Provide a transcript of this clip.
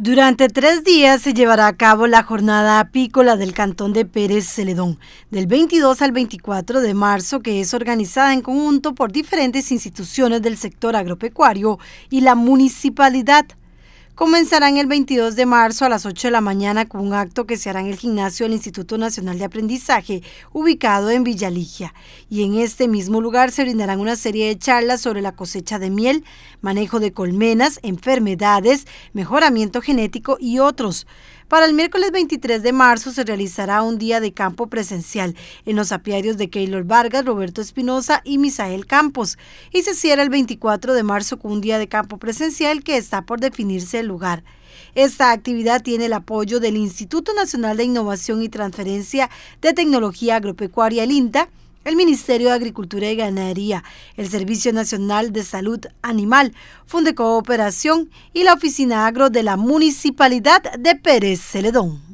Durante tres días se llevará a cabo la jornada apícola del Cantón de Pérez Celedón, del 22 al 24 de marzo, que es organizada en conjunto por diferentes instituciones del sector agropecuario y la municipalidad comenzarán el 22 de marzo a las 8 de la mañana con un acto que se hará en el gimnasio del Instituto Nacional de Aprendizaje, ubicado en Villaligia. Y en este mismo lugar se brindarán una serie de charlas sobre la cosecha de miel, manejo de colmenas, enfermedades, mejoramiento genético y otros. Para el miércoles 23 de marzo se realizará un día de campo presencial en los apiarios de Keylor Vargas, Roberto Espinosa y Misael Campos. Y se cierra el 24 de marzo con un día de campo presencial que está por definirse el lugar. Esta actividad tiene el apoyo del Instituto Nacional de Innovación y Transferencia de Tecnología Agropecuaria, el INTA, el Ministerio de Agricultura y Ganadería, el Servicio Nacional de Salud Animal, Funde Cooperación y la Oficina Agro de la Municipalidad de Pérez Celedón.